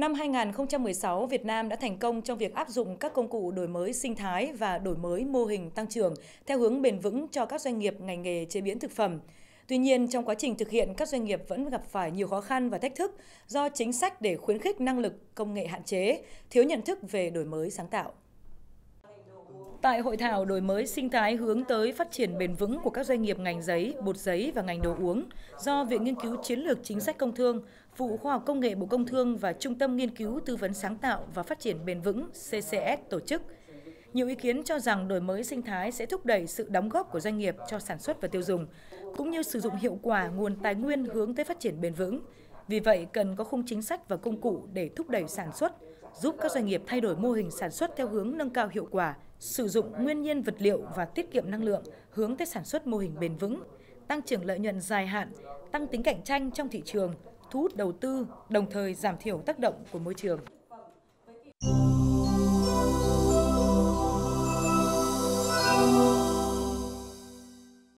Năm 2016, Việt Nam đã thành công trong việc áp dụng các công cụ đổi mới sinh thái và đổi mới mô hình tăng trưởng theo hướng bền vững cho các doanh nghiệp ngành nghề chế biến thực phẩm. Tuy nhiên, trong quá trình thực hiện, các doanh nghiệp vẫn gặp phải nhiều khó khăn và thách thức do chính sách để khuyến khích năng lực công nghệ hạn chế, thiếu nhận thức về đổi mới sáng tạo. Tại hội thảo đổi mới sinh thái hướng tới phát triển bền vững của các doanh nghiệp ngành giấy, bột giấy và ngành đồ uống do Viện Nghiên cứu Chiến lược Chính sách Công Thương, Vụ Khoa học Công nghệ Bộ Công Thương và Trung tâm Nghiên cứu Tư vấn Sáng tạo và Phát triển Bền vững CCS tổ chức. Nhiều ý kiến cho rằng đổi mới sinh thái sẽ thúc đẩy sự đóng góp của doanh nghiệp cho sản xuất và tiêu dùng, cũng như sử dụng hiệu quả nguồn tài nguyên hướng tới phát triển bền vững, vì vậy, cần có khung chính sách và công cụ để thúc đẩy sản xuất, giúp các doanh nghiệp thay đổi mô hình sản xuất theo hướng nâng cao hiệu quả, sử dụng nguyên nhiên vật liệu và tiết kiệm năng lượng, hướng tới sản xuất mô hình bền vững, tăng trưởng lợi nhuận dài hạn, tăng tính cạnh tranh trong thị trường, thu hút đầu tư, đồng thời giảm thiểu tác động của môi trường.